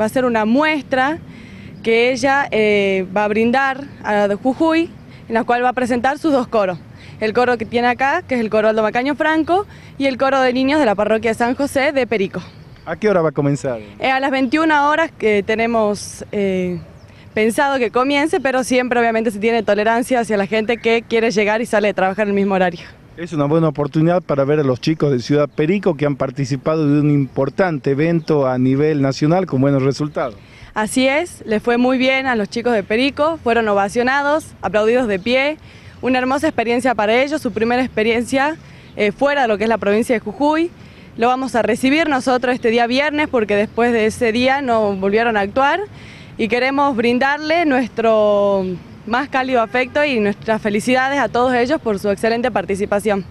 va a ser una muestra que ella eh, va a brindar a la de Jujuy, en la cual va a presentar sus dos coros. El coro que tiene acá, que es el coro Aldo Macaño Franco, y el coro de niños de la parroquia de San José de Perico. ¿A qué hora va a comenzar? Eh, a las 21 horas que tenemos eh, pensado que comience, pero siempre obviamente se tiene tolerancia hacia la gente que quiere llegar y sale a trabajar en el mismo horario. Es una buena oportunidad para ver a los chicos de Ciudad Perico que han participado de un importante evento a nivel nacional con buenos resultados. Así es, les fue muy bien a los chicos de Perico, fueron ovacionados, aplaudidos de pie, una hermosa experiencia para ellos, su primera experiencia eh, fuera de lo que es la provincia de Jujuy. Lo vamos a recibir nosotros este día viernes porque después de ese día no volvieron a actuar y queremos brindarle nuestro más cálido afecto y nuestras felicidades a todos ellos por su excelente participación.